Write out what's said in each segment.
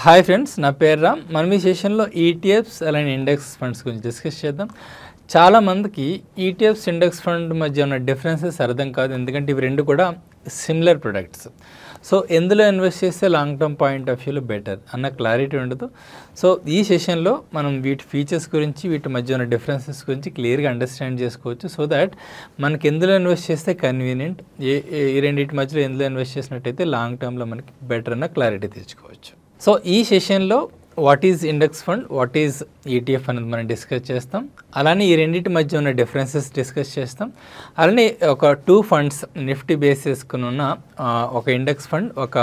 hi friends నా పేరు రామ్ మనం ఈ సెషన్లో ఈటీఎఫ్స్ e అలానే ఇండెక్స్ ఫండ్స్ గురించి డిస్కస్ చేద్దాం చాలామందికి ఈటీఎఫ్స్ e ఇండెక్స్ ఫండ్ మధ్య ఉన్న డిఫరెన్సెస్ అర్థం కాదు ఎందుకంటే ఇవి రెండు కూడా సిమిలర్ ప్రొడక్ట్స్ సో ఎందులో ఇన్వెస్ట్ చేస్తే లాంగ్ టర్మ్ పాయింట్ ఆఫ్ వ్యూలో బెటర్ అన్న క్లారిటీ ఉండదు సో ఈ సెషన్లో మనం వీటి ఫీచర్స్ గురించి వీటి మధ్య ఉన్న డిఫరెన్సెస్ గురించి క్లియర్గా అండర్స్టాండ్ చేసుకోవచ్చు సో దాట్ మనకి ఎందులో ఇన్వెస్ట్ చేస్తే కన్వీనియంట్ ఏ ఈ రెండింటి మధ్యలో ఎందులో ఇన్వెస్ట్ చేసినట్టయితే లాంగ్ టర్మ్లో మనకి బెటర్ అన్న క్లారిటీ తెచ్చుకోవచ్చు సో ఈ సెషన్లో what is index fund what is ETF అనేది మనం డిస్కస్ చేస్తాం అలానే ఈ రెండింటి మధ్య ఉన్న డిఫరెన్సెస్ డిస్కస్ చేస్తాం అలానే ఒక టూ ఫండ్స్ నిఫ్టీ బేస్ చేసుకుని ఉన్న ఒక ఇండెక్స్ ఫండ్ ఒక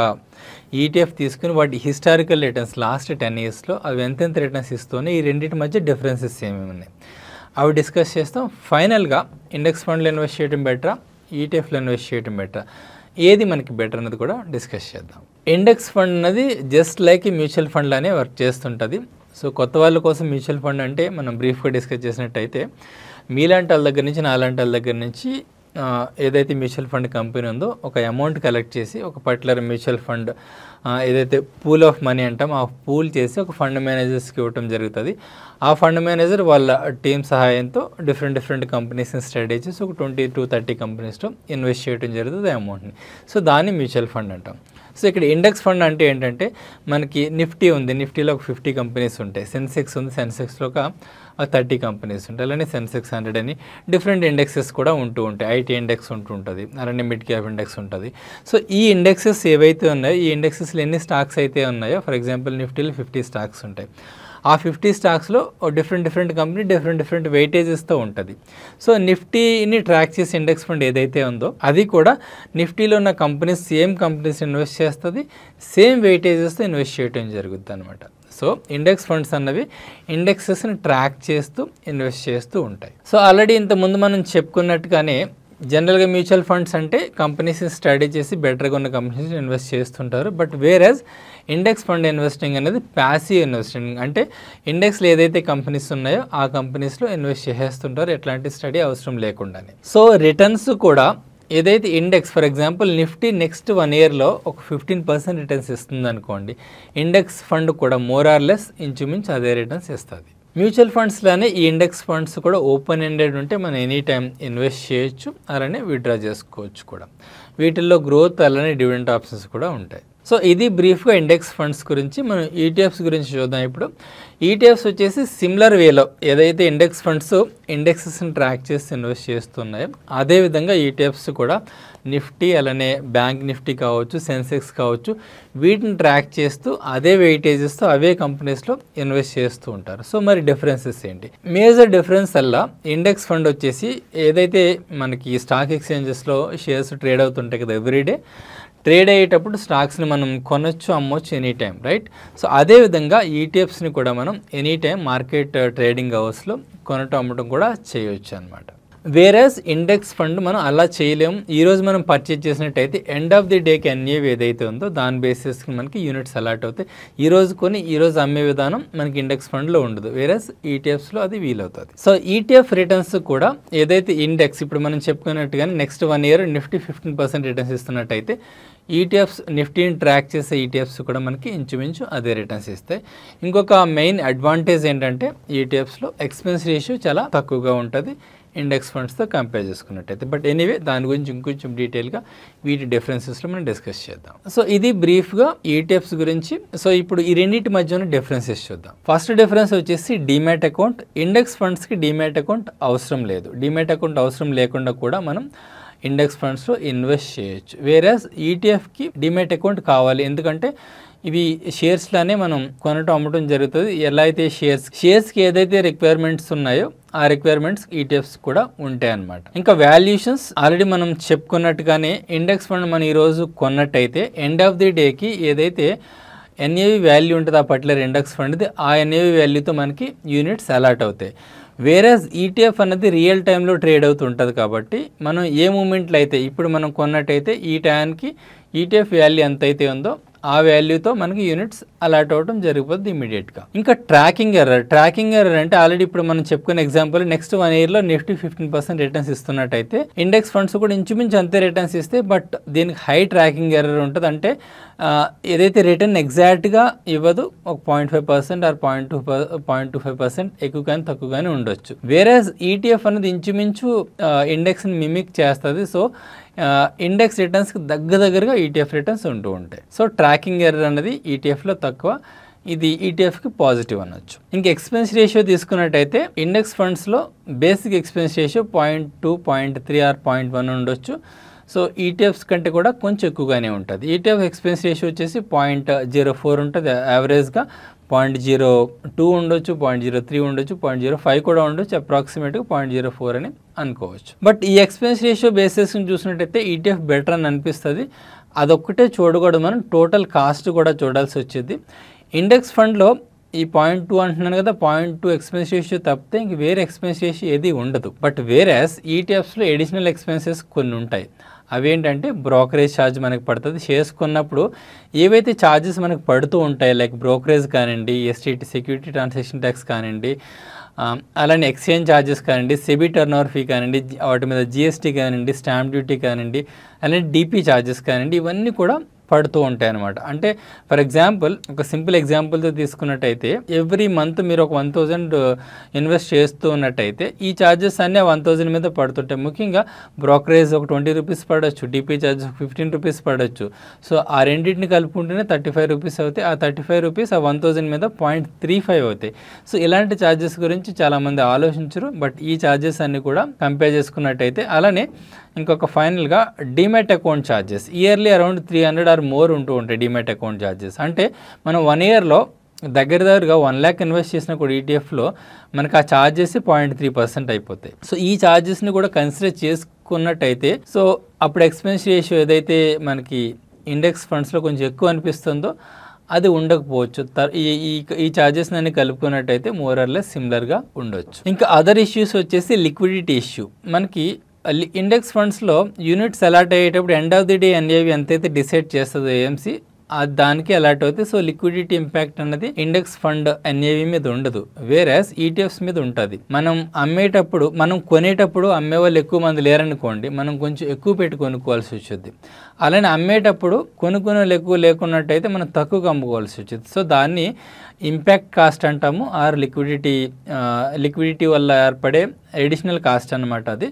ఈటీఎఫ్ e తీసుకుని వాటి హిస్టారికల్ రిటర్న్స్ లాస్ట్ టెన్ ఇయర్స్లో అవి ఎంతెంత రిటర్న్స్ ఇస్తూనే ఈ రెండింటి మధ్య డిఫరెన్సెస్ ఏమేమి ఉన్నాయి అవి డిస్కస్ చేస్తాం ఫైనల్గా ఇండెక్స్ ఫండ్లో ఇన్వెస్ట్ చేయడం బెటరా ఈటీఎఫ్లో ఇన్వెస్ట్ చేయడం బెటరా ఏది మనకి బెటర్ అనేది కూడా డిస్కస్ చేద్దాం ఇండెక్స్ ఫండ్ అనేది జస్ట్ లైక్ మ్యూచువల్ ఫండ్ లానే వర్క్ చేస్తుంటుంది సో కొత్త వాళ్ళ కోసం మ్యూచువల్ ఫండ్ అంటే మనం బ్రీఫ్గా డిస్కస్ చేసినట్టయితే మీలాంటి వాళ్ళ దగ్గర నుంచి నాలాంటి వాళ్ళ దగ్గర నుంచి ఏదైతే మ్యూచువల్ ఫండ్ కంపెనీ ఉందో ఒక అమౌంట్ కలెక్ట్ చేసి ఒక పర్టికులర్ మ్యూచువల్ ఫండ్ ఏదైతే పూల్ ఆఫ్ మనీ అంటాం ఆ పూల్ చేసి ఒక ఫండ్ మేనేజర్స్కి ఇవ్వటం జరుగుతుంది ఆ ఫండ్ మేనేజర్ వాళ్ళ టీం సహాయంతో డిఫరెంట్ డిఫరెంట్ కంపెనీస్ని స్టడీ చేసి ఒక ట్వంటీ టు థర్టీ కంపెనీస్తో ఇన్వెస్ట్ చేయడం జరుగుతుంది అమౌంట్ని సో దాన్ని మ్యూచువల్ ఫండ్ అంటాం సో ఇక్కడ ఇండెక్స్ ఫండ్ అంటే ఏంటంటే మనకి నిఫ్టీ ఉంది నిఫ్టీలో ఒక ఫిఫ్టీ కంపెనీస్ ఉంటాయి సెన్సెక్స్ ఉంది సెన్సెక్స్లో ఒక థర్టీ కంపెనీస్ ఉంటాయి అలానే సెన్సెక్స్ హండ్రెడ్ అని డిఫరెంట్ ఇండెక్సెస్ కూడా ఉంటూ ఉంటాయి ఐటీ ఇండెక్స్ ఉంటూ ఉంటుంది అలానే మిడ్ క్యాప్ ఇండెక్స్ ఉంటుంది సో ఈ ఇండెక్సెస్ ఏవైతే ఉన్నాయో ఈ ఇండెక్సెస్లో ఎన్ని స్టాక్స్ అయితే ఉన్నాయో ఫర్ ఎగ్జాంపుల్ నిఫ్టీలో ఫిఫ్టీ స్టాక్స్ ఉంటాయి ఆ ఫిఫ్టీ స్టాక్స్లో different different company different different వెయిటేజెస్తో ఉంటుంది సో నిఫ్టీని ట్రాక్ చేసే ఇండెక్స్ ఫండ్ ఏదైతే ఉందో అది కూడా నిఫ్టీలో ఉన్న కంపెనీస్ సేమ్ కంపెనీస్ ఇన్వెస్ట్ చేస్తుంది సేమ్ వెయిటేజెస్తో ఇన్వెస్ట్ చేయడం జరుగుతుంది అనమాట సో ఇండెక్స్ ఫండ్స్ అన్నవి ఇండెక్సెస్ని ట్రాక్ చేస్తూ ఇన్వెస్ట్ చేస్తూ ఉంటాయి సో ఆల్రెడీ ఇంతకుముందు మనం చెప్పుకున్నట్టుగానే జనరల్గా మ్యూచువల్ ఫండ్స్ అంటే కంపెనీస్ స్టడీ చేసి బెటర్గా ఉన్న కంపెనీస్ ఇన్వెస్ట్ చేస్తుంటారు but whereas index fund investing అనేది ప్యాసివ్ ఇన్వెస్టింగ్ అంటే ఇండెక్స్లో ఏదైతే కంపెనీస్ ఉన్నాయో ఆ కంపెనీస్లో ఇన్వెస్ట్ చేసేస్తుంటారు ఎట్లాంటి స్టడీ అవసరం లేకుండానే సో రిటర్న్స్ కూడా ఏదైతే index for example Nifty next one ఇయర్లో ఒక ఫిఫ్టీన్ పర్సెంట్ రిటర్న్స్ ఇస్తుంది అనుకోండి ఇండెక్స్ ఫండ్ కూడా మోర్ ఆర్ లెస్ ఇంచుమించు అదే రిటర్న్స్ ఇస్తుంది మ్యూచువల్ ఫండ్స్లోనే ఈ ఇండెక్స్ ఫండ్స్ కూడా ఓపెన్ ఎండెడ్ ఉంటే మనం ఎనీ టైం ఇన్వెస్ట్ చేయొచ్చు అలానే విత్డ్రా చేసుకోవచ్చు కూడా వీటిల్లో గ్రోత్ అలానే డివిడెంట్ ఆప్షన్స్ కూడా ఉంటాయి సో ఇది బ్రీఫ్గా ఇండెక్స్ ఫండ్స్ గురించి మనం ఈటీఎఫ్స్ e గురించి చూద్దాం ఇప్పుడు ఈటీఎఫ్స్ e వచ్చేసి సిమిలర్ వేలో ఏదైతే ఇండెక్స్ ఫండ్స్ ఇండెక్సెస్ని ట్రాక్ చేసి ఇన్వెస్ట్ చేస్తున్నాయో అదేవిధంగా ఈటీఎఫ్స్ e కూడా నిఫ్టీ అలానే బ్యాంక్ నిఫ్టీ కావచ్చు సెన్సెక్స్ కావచ్చు వీటిని ట్రాక్ చేస్తూ అదే వెయిటేజెస్తో అవే కంపెనీస్లో ఇన్వెస్ట్ చేస్తూ ఉంటారు సో మరి డిఫరెన్సెస్ ఏంటి మేజర్ డిఫరెన్స్ అలా ఇండెక్స్ ఫండ్ వచ్చేసి ఏదైతే మనకి స్టాక్ ఎక్స్చేంజెస్లో షేర్స్ ట్రేడ్ అవుతుంటాయి కదా ఎవ్రీడే ట్రేడ్ అయ్యేటప్పుడు స్టాక్స్ని మనం కొనొచ్చు అమ్మొచ్చు ఎనీ టైం రైట్ సో అదేవిధంగా ఈటీఎఫ్స్ని కూడా మనం ఎనీ టైం మార్కెట్ ట్రేడింగ్ అవర్స్లో కొనటం అమ్మటం కూడా చేయవచ్చు అనమాట వేరేస్ ఇండెక్స్ ఫండ్ మనం అలా చేయలేము ఈరోజు మనం పర్చేజ్ చేసినట్టయితే ఎండ్ ఆఫ్ ది డేకి ఎన్ఏవి ఏదైతే ఉందో దాని బేసిస్కి మనకి యూనిట్స్ అలాట్ అవుతాయి ఈరోజు కొని ఈరోజు అమ్మే విధానం మనకి ఇండెక్స్ ఫండ్లో ఉండదు వేరేస్ ఈటీఎఫ్స్లో e అది వీలవుతుంది సో ఈటీఎఫ్ రిటర్న్స్ కూడా ఏదైతే ఇండెక్స్ ఇప్పుడు మనం చెప్పుకున్నట్టుగానే next one year Nifty fifteen percent returns ఇస్తున్నట్టయితే ఈటీఎఫ్స్ నిఫ్టీని ట్రాక్ చేసే ఈటీఎఫ్స్ e కూడా మనకి ఇంచుమించు అదే రిటర్న్స్ ఇస్తాయి ఇంకొక మెయిన్ అడ్వాంటేజ్ ఏంటంటే ఈటీఎఫ్స్లో ఎక్స్పెన్స్ రేషియో చాలా తక్కువగా ఉంటుంది ఇండెక్స్ ఫండ్స్తో కంపేర్ చేసుకున్నట్టయితే బట్ ఎనీవే దాని గురించి ఇంకొంచెం డీటెయిల్గా వీటి డిఫరెన్సెస్లో మనం డిస్కస్ చేద్దాం సో ఇది బ్రీఫ్గా ఈటీఎఫ్స్ e గురించి సో ఇప్పుడు ఈ రెండింటి మధ్యన డిఫరెన్సెస్ చూద్దాం ఫస్ట్ డిఫరెన్స్ వచ్చేసి డిమ్యాట్ అకౌంట్ ఇండెక్స్ ఫండ్స్కి డిమ్యాట్ అకౌంట్ అవసరం లేదు డిమ్యాట్ అకౌంట్ అవసరం లేకుండా కూడా మనం ఇండెక్స్ ఫండ్స్లో ఇన్వెస్ట్ చేయొచ్చు వేరే ఈటీఎఫ్కి డిమెట్ అకౌంట్ కావాలి ఎందుకంటే ఇవి షేర్స్లోనే మనం కొనటం అమ్మటం జరుగుతుంది ఎలా అయితే షేర్స్ షేర్స్కి ఏదైతే రిక్వైర్మెంట్స్ ఉన్నాయో ఆ రిక్వైర్మెంట్స్ ఈటీఎఫ్స్ e కూడా ఉంటాయి అనమాట ఇంకా వాల్యూషన్స్ ఆల్రెడీ మనం చెప్పుకున్నట్టుగానే ఇండెక్స్ ఫండ్ మనం ఈరోజు కొన్నట్టయితే ఎండ్ ఆఫ్ ది డేకి ఏదైతే ఎన్ఏవి వాల్యూ ఉంటుంది ఆ పర్టికులర్ ఇండెక్స్ ఫండ్ది ఆ ఎన్ఏవి వాల్యూతో మనకి యూనిట్స్ అలాట్ అవుతాయి వేరే ఈటీఎఫ్ e అనేది రియల్ టైంలో ట్రేడ్ అవుతుంటుంది కాబట్టి మనం ఏ మూమెంట్లు అయితే ఇప్పుడు మనం కొన్నట్టయితే ఈ టైంకి ఈటీఎఫ్ వాల్యూ ఎంత అయితే ఉందో ఆ వాల్యూతో మనకి యూనిట్స్ అలాట్ అవ్వడం జరిగిపోద్ది ఇమీడియట్గా ఇంకా ట్రాకింగ్ ఎర్రర్ ట్రాకింగ్ ఎర్రర్ అంటే ఆల్రెడీ ఇప్పుడు మనం చెప్పుకున్న ఎగ్జాంపుల్ నెక్స్ట్ వన్ ఇయర్లో నిఫ్టీ ఫిఫ్టీన్ పర్సెంట్ రిటర్న్స్ ఇస్తున్నట్టయితే ఇండెక్స్ ఫండ్స్ కూడా ఇంచుమించు అంతే రిటర్న్స్ ఇస్తే బట్ దీనికి హై ట్రాకింగ్ ఎర్రర్ ఉంటుంది అంటే ఏదైతే రిటర్న్ ఎగ్జాక్ట్గా ఇవ్వదు ఒక point five percent or point two point two five percent ఎక్కువ కానీ తక్కువ కానీ ఉండొచ్చు వేరే ఈటీఎఫ్ e అనేది ఇంచుమించు ఇండెక్స్ని మిమిక్ చేస్తుంది సో ఇండెక్స్ రిటర్న్స్కి దగ్గర దగ్గరగా ఈటీఎఫ్ e రిటర్న్స్ ఉంటూ ఉంటాయి సో ట్రాకింగ్ ఎర్ర అనేది ఈటీఎఫ్లో e తక్కువ ఇది ఈటీఎఫ్కి e పాజిటివ్ అనొచ్చు ఇంకా ఎక్స్పెన్స్ రేషియో తీసుకున్నట్టయితే ఇండెక్స్ ఫండ్స్లో basic expense ratio point two point three or point one ఉండొచ్చు సో ఈటీఎఫ్స్ కంటే కూడా కొంచెం ఎక్కువగానే ఉంటుంది ఈటీఎఫ్ ఎక్స్పెన్స్ రేషియో వచ్చేసి పాయింట్ జీరో ఫోర్ ఉంటుంది యావరేజ్గా పాయింట్ జీరో టూ ఉండొచ్చు పాయింట్ జీరో త్రీ ఉండొచ్చు పాయింట్ జీరో ఫైవ్ కూడా ఉండొచ్చు అప్రాక్సిమేట్గా పాయింట్ జీరో ఫోర్ అని అనుకోవచ్చు బట్ ఈ ఎక్స్పెన్స్ రేషియో బేసిస్ని చూసినట్టయితే ఈటీఎఫ్ e బెటర్ అని అనిపిస్తుంది అదొక్కటే చూడకూడదు మనం టోటల్ కాస్ట్ కూడా చూడాల్సి వచ్చేది ఇండెక్స్ ఫండ్లో ఈ పాయింట్ టూ అంటున్నాను కదా పాయింట్ టూ ఎక్స్పెన్స్ రేషియో తప్పితే ఇంక వేరే ఎక్స్పెన్స్ రేషియో ఏది ఉండదు బట్ వేరేస్ ఈటీఎఫ్స్లో ఎడిషనల్ ఎక్స్పెన్సెస్ కొన్ని ఉంటాయి అవేంటంటే బ్రోకరేజ్ ఛార్జ్ మనకు పడుతుంది షేర్స్ కొన్నప్పుడు ఏవైతే ఛార్జెస్ మనకు పడుతూ ఉంటాయి లైక్ బ్రోకరేజ్ కానివ్వండి ఎస్టీటీ సెక్యూరిటీ ట్రాన్సాక్షన్ ట్యాక్స్ కానివ్వండి అలానే ఎక్స్చేంజ్ ఛార్జెస్ కానివ్వండి సెబీ టర్నోవర్ ఫీ కానివ్వండి వాటి మీద జిఎస్టీ కానివ్వండి స్టాంప్ డ్యూటీ కానివ్వండి అలానే డీపీ ఛార్జెస్ కానివ్వండి ఇవన్నీ కూడా పడుతూ ఉంటాయి అనమాట అంటే ఫర్ ఎగ్జాంపుల్ ఒక సింపుల్ ఎగ్జాంపుల్తో తీసుకున్నట్టయితే ఎవ్రీ మంత్ మీరు ఒక వన్ థౌజండ్ ఇన్వెస్ట్ చేస్తూ ఉన్నట్టయితే ఈ ఛార్జెస్ అన్నీ వన్ థౌజండ్ మీద పడుతుంటాయి ముఖ్యంగా బ్రోకరేజ్ ఒక ట్వంటీ రూపీస్ పడవచ్చు డీపీ ఛార్జ్ ఫిఫ్టీన్ రూపీస్ పడవచ్చు సో ఆ రెండింటిని కలుపుకుంటేనే థర్టీ ఫైవ్ రూపీస్ అవుతాయి ఆ థర్టీ ఫైవ్ రూపీస్ ఆ వన్ థౌజండ్ మీద పాయింట్ త్రీ ఫైవ్ అవుతాయి సో ఇలాంటి ఛార్జెస్ గురించి చాలామంది ఆలోచించరు బట్ ఈ ఛార్జెస్ అన్నీ కూడా కంపేర్ చేసుకున్నట్టయితే అలానే ఇంకొక ఫైనల్గా demat account charges yearly around three hundred or more ఉంటూ ఉంటాయి డిమెట్ అకౌంట్ ఛార్జెస్ అంటే మనం వన్ ఇయర్లో దగ్గర దగ్గరగా వన్ ల్యాక్ ఇన్వెస్ట్ చేసిన కూడా ఈటీఎఫ్లో e మనకు ఆ ఛార్జెస్ పాయింట్ త్రీ పర్సెంట్ అయిపోతాయి సో ఈ ఛార్జెస్ని కూడా కన్సిడర్ చేసుకున్నట్టయితే సో అప్పుడు ఎక్స్పెన్స్ రేషియో ఏదైతే మనకి ఇండెక్స్ ఫండ్స్లో కొంచెం ఎక్కువ అనిపిస్తుందో అది ఉండకపోవచ్చు ఈ ఈ ఛార్జెస్ అన్ని కలుపుకున్నట్టయితే మోరర్లెస్ సిమిలర్గా ఉండొచ్చు ఇంకా అదర్ ఇష్యూస్ వచ్చేసి లిక్విడిటీ ఇష్యూ మనకి ఇండెక్స్ ఫండ్స్లో యూనిట్స్ అలాట్ అయ్యేటప్పుడు end of the day NAV ఎంతైతే డిసైడ్ చేస్తుందో ఏఎంసీ దానికి అలాట్ అవుతాయి సో లిక్విడిటీ ఇంపాక్ట్ అన్నది ఇండెక్స్ ఫండ్ అనేవి మీద ఉండదు వేరేస్ ఈటీఎఫ్స్ e మీద ఉంటుంది మనం అమ్మేటప్పుడు మనం కొనేటప్పుడు అమ్మే వాళ్ళు ఎక్కువ మంది లేరనుకోండి మనం కొంచెం ఎక్కువ పెట్టి కొనుక్కోవాల్సి వచ్చింది అలానే అమ్మేటప్పుడు కొనుక్కునే వాళ్ళు ఎక్కువ లేకున్నట్టయితే మనం తక్కువగా అమ్ముకోవాల్సి వచ్చింది సో దాన్ని ఇంపాక్ట్ కాస్ట్ అంటాము ఆర్ లిక్విడిటీ లిక్విడిటీ వల్ల ఏర్పడే అడిషనల్ కాస్ట్ అనమాట అది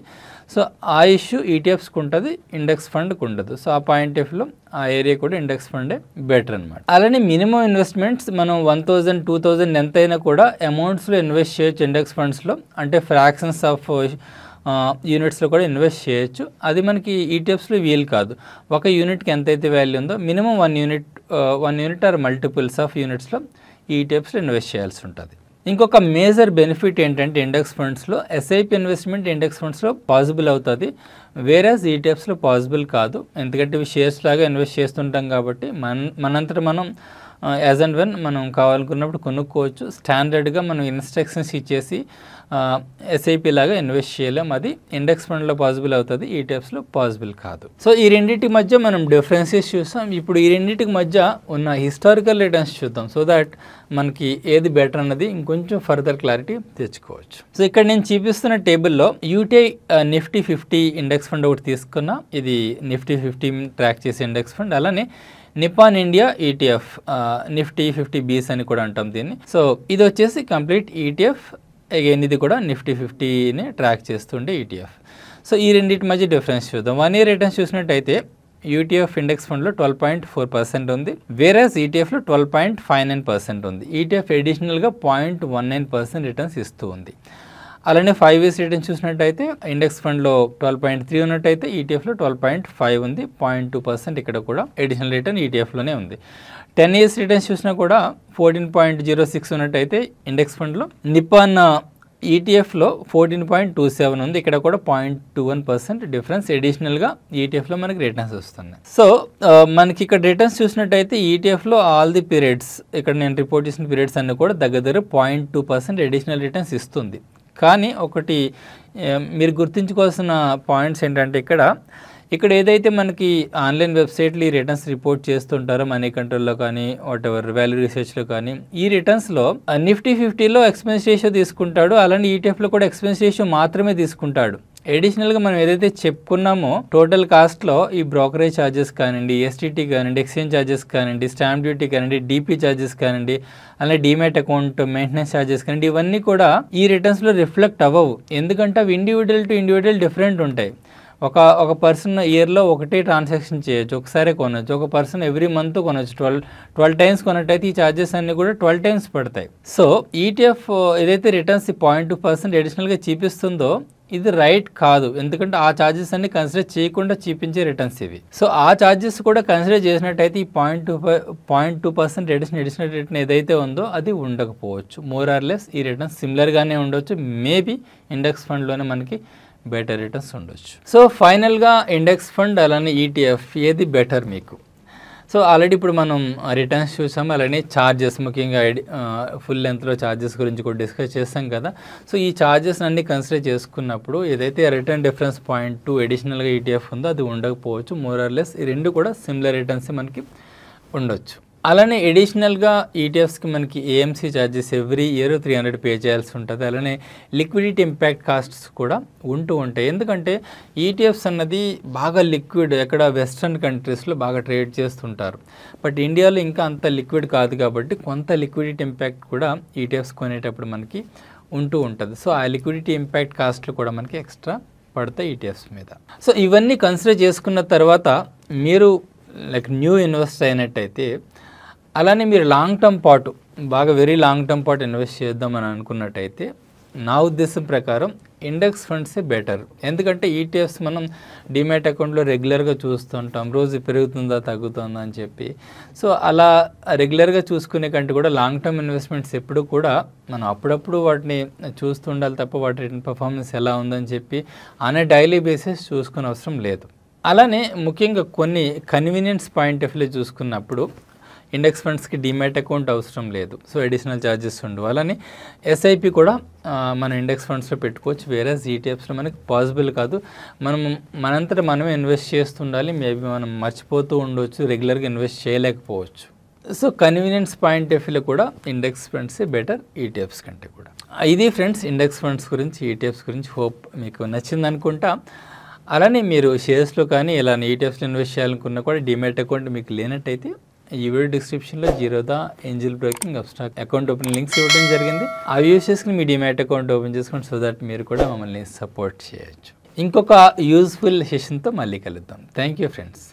సో ఆ ఇష్యూ ఈటీఎఫ్స్కి e ఉంటుంది ఇండెక్స్ ఫండ్కి ఉండదు సో ఆ పాయింట్ ఆఫ్లో ఆ ఏరియా కూడా ఇండెక్స్ ఫండే బెటర్ అనమాట అలానే మినిమం ఇన్వెస్ట్మెంట్స్ మనం వన్ థౌజండ్ టూ థౌజండ్ ఎంతైనా కూడా అమౌంట్స్లో ఇన్వెస్ట్ చేయొచ్చు ఇండెక్స్ ఫండ్స్లో అంటే ఫ్రాక్షన్స్ ఆఫ్ యూనిట్స్లో కూడా ఇన్వెస్ట్ చేయొచ్చు అది మనకి ఈటీఎఫ్స్లో e వీలు కాదు ఒక యూనిట్కి ఎంతైతే వాల్యూ ఉందో minimum one unit uh, one unit or multiples of యూనిట్స్లో ఈటీఎఫ్స్లో ఇన్వెస్ట్ చేయాల్సి ఉంటుంది ఇంకొక మేజర్ బెనిఫిట్ ఏంటంటే ఇండెక్స్ ఫండ్స్లో ఎస్ఐపి ఇన్వెస్ట్మెంట్ ఇండెక్స్ ఫండ్స్లో పాసిబుల్ అవుతుంది వేరేస్ ఈటీఎఫ్స్లో e పాసిబుల్ కాదు ఎందుకంటే ఇవి షేర్స్ లాగా ఇన్వెస్ట్ చేస్తుంటాం కాబట్టి మన మనంతట మనం యాజ్ అండ్ వెన్ మనం కావాలనుకున్నప్పుడు కొనుక్కోవచ్చు స్టాండర్డ్గా మనం ఇన్స్ట్రక్షన్స్ ఇచ్చేసి ఎస్ఐపి లాగా ఇన్వెస్ట్ చేయలేం అది ఇండెక్స్ ఫండ్లో పాసిబుల్ అవుతుంది ఈటీఎఫ్స్లో పాసిబుల్ కాదు సో ఈ రెండింటి మధ్య మనం డిఫరెన్సెస్ చూస్తాం ఇప్పుడు ఈ రెండింటికి మధ్య ఉన్న హిస్టారికల్ రిటర్న్స్ చూద్దాం సో దాట్ మనకి ఏది బెటర్ అన్నది ఇంకొంచెం ఫర్దర్ క్లారిటీ తెచ్చుకోవచ్చు సో ఇక్కడ నేను చూపిస్తున్న టేబుల్లో UTI Nifty fifty index fund ఒకటి తీసుకున్నా ఇది నిఫ్టీ ఫిఫ్టీ ట్రాక్ చేసే ఇండెక్స్ ఫండ్ అలానే Nippon India ETF e Nifty fifty BeES అని కూడా అంటాం దీన్ని సో ఇది వచ్చేసి కంప్లీట్ ఈటీఎఫ్ e అగైన్ ఇది కూడా నిఫ్టీ ఫిఫ్టీని ట్రాక్ చేస్తుండే ఈటీఎఫ్ e సో ఈ రెండింటి మధ్య డిఫరెన్స్ చూద్దాం వన్ ఇయర్ రిటర్న్స్ చూసినట్టయితే యూటీఎఫ్ ఇండెక్స్ ఫండ్లో ట్వెల్వ్ పాయింట్ ఫోర్ పర్సెంట్ ఉంది వేరేస్ ఈటీఎఫ్లో twelve point five nine percent ఉంది ఈటీఎఫ్ ఎడిషనల్గా point one nine percent returns ఇస్తూ ఉంది అలానే ఫైవ్ ఇయర్స్ రిటర్న్ చూసినట్టయితే ఇండెక్స్ ఫండ్లో ట్వెల్వ్ పాయింట్ త్రీ ఉన్నట్టయితే ఈటీఎఫ్లో ట్వెల్వ్ పాయింట్ ఫైవ్ ఉంది పాయింట్ టూ పర్సెంట్ ఇక్కడ కూడా ఎడిషనల్ రిటర్న్ ఈటీఎఫ్లోనే ఉంది టెన్ ఇయర్స్ రిటర్న్స్ చూసినా కూడా ఫోర్టీన్ పాయింట్ జీరో సిక్స్ ఉన్నట్టయితే ఇండెక్స్ ఫండ్లో నిపాన్ ఈటీఎఫ్లో ఫోర్టీన్ పాయింట్ టూ సెవెన్ ఉంది ఇక్కడ కూడా point two one percent difference ఎడిషనల్గా ఈటీఎఫ్లో మనకి రిటర్న్స్ వస్తున్నాయి సో మనకి ఇక్కడ రిటర్న్స్ చూసినట్టయితే ఈటీఎఫ్లో ఆల్ ది పీరియడ్స్ ఇక్కడ నేను రిపోర్ట్ చేసిన పీరియడ్స్ అన్నీ కూడా దగ్గర దగ్గర point two percent additional returns ఇస్తుంది కానీ ఒకటి మీరు గుర్తుంచుకోవాల్సిన పాయింట్స్ ఏంటంటే ఇక్కడ ఇక్కడ ఏదైతే మనకి ఆన్లైన్ వెబ్సైట్లు ఈ రిటర్న్స్ రిపోర్ట్ చేస్తుంటారో మనీ కంట్రోల్లో కానీ వాట్ ఎవర్ వాల్యూ రీసెర్చ్లో కానీ ఈ రిటర్న్స్లో నిఫ్టీ ఫిఫ్టీలో ఎక్స్పెన్స్ రేషియో తీసుకుంటాడు అలానే ఈటీఎఫ్లో కూడా ఎక్స్పెన్స్ రేషియో మాత్రమే తీసుకుంటాడు అడిషనల్గా మనం ఏదైతే చెప్పుకున్నామో టోటల్ కాస్ట్లో ఈ బ్రోకరేజ్ ఛార్జెస్ కానివ్వండి ఎస్టీటీ e కానివ్వండి ఎక్స్చేంజ్ ఛార్జెస్ కానివ్వండి స్టాంప్ డ్యూటీ కానివ్వండి డీపీ ఛార్జెస్ కానివ్వండి అలాగే డిమేట్ అకౌంట్ మెయింటెనెన్స్ ఛార్జెస్ కానివ్వండి ఇవన్నీ కూడా ఈ రిటర్న్స్లో రిఫ్లెక్ట్ అవ్వవు ఎందుకంటే అవి ఇండివిజువల్ టు ఇండివిజువల్ డిఫరెంట్ ఉంటాయి ఒక ఒక పర్సన్ ఇయర్లో ఒకటే ట్రాన్సాక్షన్ చేయొచ్చు ఒకసారి కొనొచ్చు ఒక పర్సన్ ఎవ్రీ మంత్ కొనొచ్చు ట్వెల్వ్ ట్వెల్వ్ టైమ్స్ కొన్నట్టయితే ఈ ఛార్జెస్ అన్నీ కూడా ట్వెల్వ్ టైమ్స్ పడతాయి సో ఈటీఎఫ్ e ఏదైతే రిటర్న్స్ పాయింట్ టూ పర్సెంట్ అడిషనల్గా చూపిస్తుందో ఇది రైట్ కాదు ఎందుకంటే ఆ ఛార్జెస్ అన్ని కన్సిడర్ చేయకుండా చూపించే రిటర్న్స్ ఇవి సో ఆ ఛార్జెస్ కూడా కన్సిడర్ చేసినట్టయితే ఈ point two point two percent edition additional return ఏదైతే ఉందో అది ఉండకపోవచ్చు మోర్ ఆర్ లెస్ ఈ రిటర్న్ సిమిలర్గానే ఉండవచ్చు మేబీ ఇండెక్స్ ఫండ్లోనే మనకి బెటర్ రిటర్న్స్ ఉండొచ్చు సో ఫైనల్గా ఇండెక్స్ ఫండ్ అలానే ఈటీఎఫ్ e ఏది బెటర్ మీకు సో ఆల్రెడీ ఇప్పుడు మనం రిటర్న్స్ చూసాము అలానే ఛార్జెస్ ముఖ్యంగా ఫుల్ లెంత్లో ఛార్జెస్ గురించి కూడా డిస్కస్ చేస్తాం కదా సో ఈ ఛార్జెస్ అన్ని కన్సిడర్ చేసుకున్నప్పుడు ఏదైతే రిటర్న్ డిఫరెన్స్ పాయింట్ టూ ఎడిషనల్గా ఈటీఎఫ్ e ఉందో అది ఉండకపోవచ్చు మోరర్లెస్ ఈ రెండు కూడా సిమిలర్ రిటర్న్స్ మనకి ఉండొచ్చు అలానే ఎడిషనల్గా ఈటీఎఫ్స్కి e మనకి AMC charges every year three hundred pay చేయాల్సి ఉంటుంది అలానే లిక్విడిటీ ఇంపాక్ట్ కాస్ట్స్ కూడా ఉంటూ ఉంటాయి ఎందుకంటే ఈటీఎఫ్స్ e అన్నది బాగా లిక్విడ్ ఎక్కడ వెస్ట్రన్ కంట్రీస్లో బాగా ట్రేడ్ చేస్తుంటారు బట్ ఇండియాలో ఇంకా అంత లిక్విడ్ కాదు కాబట్టి కొంత లిక్విడిటీ ఇంపాక్ట్ కూడా ఈటీఎఫ్స్ e కొనేటప్పుడు మనకి ఉంటూ ఉంటుంది సో ఆ లిక్విడిటీ ఇంపాక్ట్ కాస్ట్లు కూడా మనకి ఎక్స్ట్రా పడతాయి ఈటీఎఫ్స్ మీద సో ఇవన్నీ కన్సిడర్ చేసుకున్న తర్వాత మీరు లైక్ న్యూ ఇన్వెస్ట్ అయినట్టయితే అలానే మీరు లాంగ్ టర్మ్ పాటు బాగా వెరీ లాంగ్ టర్మ్ పాటు ఇన్వెస్ట్ చేద్దామని అనుకున్నట్టయితే నా ఉద్దేశం ప్రకారం ఇండెక్స్ ఫండ్సే బెటర్ ఎందుకంటే ఈటీఎఫ్స్ e మనం డిమేట్ అకౌంట్లో రెగ్యులర్గా చూస్తుంటాం రోజు పెరుగుతుందా తగ్గుతుందా అని చెప్పి సో అలా రెగ్యులర్గా చూసుకునే కంటే కూడా లాంగ్ టర్మ్ ఇన్వెస్ట్మెంట్స్ ఎప్పుడు కూడా మనం అప్పుడప్పుడు వాటిని చూస్తుండాలి తప్ప వాటి పర్ఫార్మెన్స్ ఎలా ఉందని చెప్పి అనే డైలీ బేసిస్ చూసుకునే అవసరం లేదు అలానే ముఖ్యంగా కొన్ని కన్వీనియన్స్ పాయింట్ ఆఫ్ వ్యూ చూసుకున్నప్పుడు ఇండెక్స్ ఫండ్స్కి డిమేట్ అకౌంట్ అవసరం లేదు సో అడిషనల్ ఛార్జెస్ ఉండవు అలానే ఎస్ఐపి కూడా మన ఇండెక్స్ ఫండ్స్లో పెట్టుకోవచ్చు వేరే ఈటీఎఫ్స్లో e మనకి పాసిబుల్ కాదు మనం మనంతట మనమే ఇన్వెస్ట్ చేస్తుండాలి మేబీ మనం మర్చిపోతూ ఉండవచ్చు రెగ్యులర్గా ఇన్వెస్ట్ చేయలేకపోవచ్చు సో కన్వీనియన్స్ పాయింట్ ఆఫ్ వ్యూలో కూడా index funds better ETFs e కంటే కూడా ఇది ఫ్రెండ్స్ ఇండెక్స్ ఫండ్స్ గురించి ఈటీఎఫ్స్ e గురించి హోప్ మీకు నచ్చింది అనుకుంటా అలానే మీరు షేర్స్లో కానీ ఇలా ఈటీఎఫ్స్లో ఇన్వెస్ట్ చేయాలనుకున్నా కూడా డిమేట్ అకౌంట్ మీకు లేనట్టయితే ఈ వీడియో డిస్క్రిప్షన్లో Zerodha Angel Broking Upstox account open links ఇవ్వడం జరిగింది అవి యూస్ చేసుకుని మీ డిమాట్ అకౌంట్ ఓపెన్ చేసుకోండి సో దట్ మీరు కూడా మమ్మల్ని సపోర్ట్ చేయొచ్చు ఇంకొక యూజ్ఫుల్ సెషన్తో మళ్ళీ కలుద్దాం థ్యాంక్ యూ ఫ్రెండ్స్